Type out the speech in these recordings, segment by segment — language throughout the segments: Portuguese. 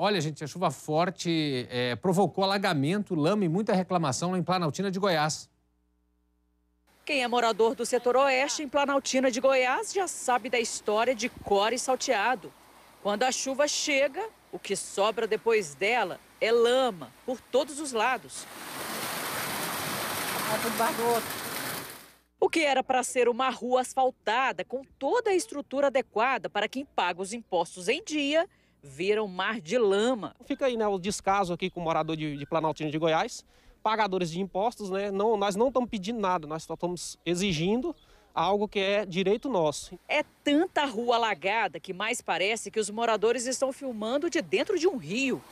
Olha, gente, a chuva forte é, provocou alagamento, lama e muita reclamação em Planaltina de Goiás. Quem é morador do setor oeste em Planaltina de Goiás já sabe da história de core salteado. Quando a chuva chega, o que sobra depois dela é lama por todos os lados. O que era para ser uma rua asfaltada com toda a estrutura adequada para quem paga os impostos em dia, viram mar de lama. Fica aí né, o descaso aqui com o morador de, de Planaltina de Goiás, pagadores de impostos, né? Não, nós não estamos pedindo nada, nós só estamos exigindo algo que é direito nosso. É tanta rua alagada que mais parece que os moradores estão filmando de dentro de um rio.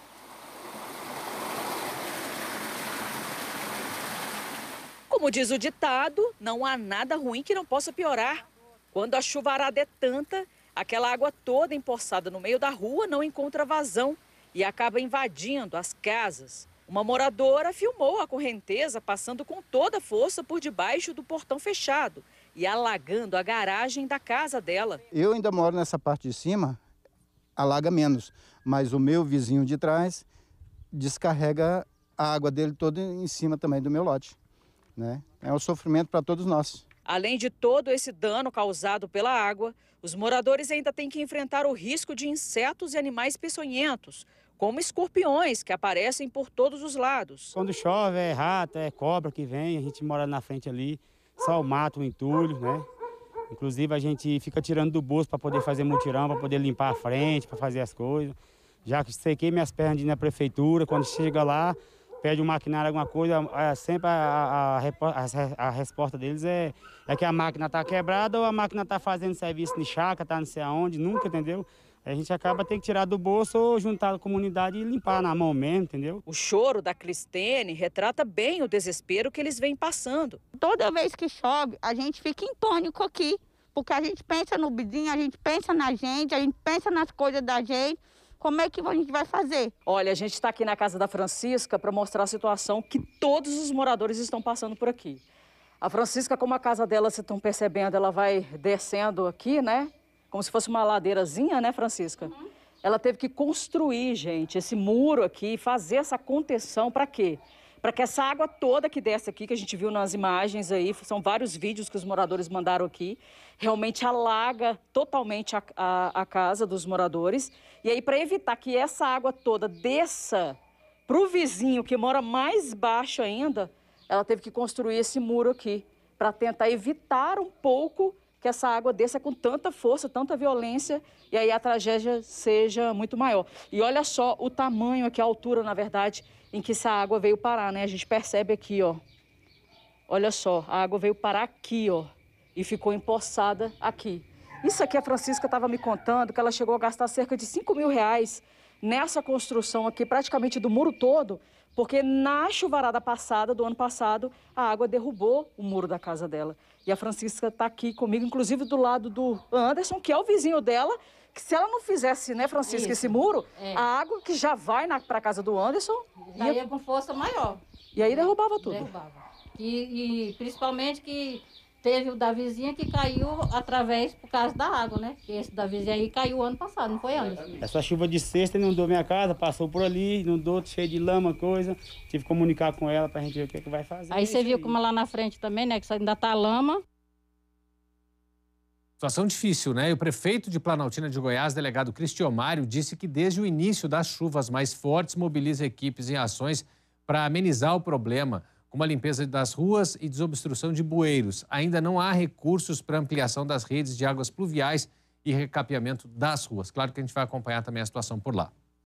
Como diz o ditado, não há nada ruim que não possa piorar. Quando a chuvarada é tanta Aquela água toda empoçada no meio da rua não encontra vazão e acaba invadindo as casas. Uma moradora filmou a correnteza passando com toda força por debaixo do portão fechado e alagando a garagem da casa dela. Eu ainda moro nessa parte de cima, alaga menos, mas o meu vizinho de trás descarrega a água dele toda em cima também do meu lote. Né? É um sofrimento para todos nós. Além de todo esse dano causado pela água, os moradores ainda têm que enfrentar o risco de insetos e animais peçonhentos, como escorpiões que aparecem por todos os lados. Quando chove, é rata, é cobra que vem, a gente mora na frente ali, só o mato, o entulho, né? Inclusive a gente fica tirando do bolso para poder fazer mutirão, para poder limpar a frente, para fazer as coisas. Já que sequei minhas pernas de ir na prefeitura, quando chega lá, pede um maquinário, alguma coisa, é, sempre a, a, a, a, resposta deles é, é que a máquina está quebrada ou a máquina está fazendo serviço de chácara, está não sei aonde, nunca, entendeu? A gente acaba tendo que tirar do bolso ou juntar a comunidade e limpar na mão mesmo, entendeu? O choro da Cristene retrata bem o desespero que eles vêm passando. Toda vez que chove, a gente fica em pânico aqui, porque a gente pensa no vizinho, a gente pensa na gente, a gente pensa nas coisas da gente. Como é que a gente vai fazer? Olha, a gente está aqui na casa da Francisca para mostrar a situação que todos os moradores estão passando por aqui. A Francisca, como a casa dela, vocês estão percebendo, ela vai descendo aqui, né? Como se fosse uma ladeirazinha, né, Francisca? Uhum. Ela teve que construir, gente, esse muro aqui, fazer essa contenção para quê? para que essa água toda que desce aqui, que a gente viu nas imagens aí, são vários vídeos que os moradores mandaram aqui, realmente alaga totalmente a, a, a casa dos moradores. E aí, para evitar que essa água toda desça para o vizinho que mora mais baixo ainda, ela teve que construir esse muro aqui para tentar evitar um pouco que essa água desça com tanta força, tanta violência, e aí a tragédia seja muito maior. E olha só o tamanho aqui, a altura, na verdade, em que essa água veio parar, né? A gente percebe aqui, ó. Olha só, a água veio parar aqui, ó, e ficou empossada aqui. Isso aqui a Francisca estava me contando que ela chegou a gastar cerca de 5 mil reais nessa construção aqui, praticamente do muro todo, porque na chuvarada passada, do ano passado, a água derrubou o muro da casa dela. E a Francisca está aqui comigo, inclusive do lado do Anderson, que é o vizinho dela, que se ela não fizesse, né, Francisca, Isso. esse muro, é. a água que já vai para a casa do Anderson... daria ia é com força maior. E aí derrubava tudo. Derrubava. E, e principalmente que Teve o da vizinha que caiu através por causa da água, né? Esse da vizinha aí caiu ano passado, não foi antes. Essa é chuva de sexta inundou minha casa, passou por ali, inundou, cheio de lama, coisa. Tive que comunicar com ela pra gente ver o que, é que vai fazer. Aí você viu aí. como lá na frente também, né? Que ainda tá lama. Situação difícil, né? E o prefeito de Planaltina de Goiás, delegado Cristiomário, disse que desde o início das chuvas mais fortes mobiliza equipes em ações para amenizar o problema uma limpeza das ruas e desobstrução de bueiros. Ainda não há recursos para ampliação das redes de águas pluviais e recapeamento das ruas. Claro que a gente vai acompanhar também a situação por lá.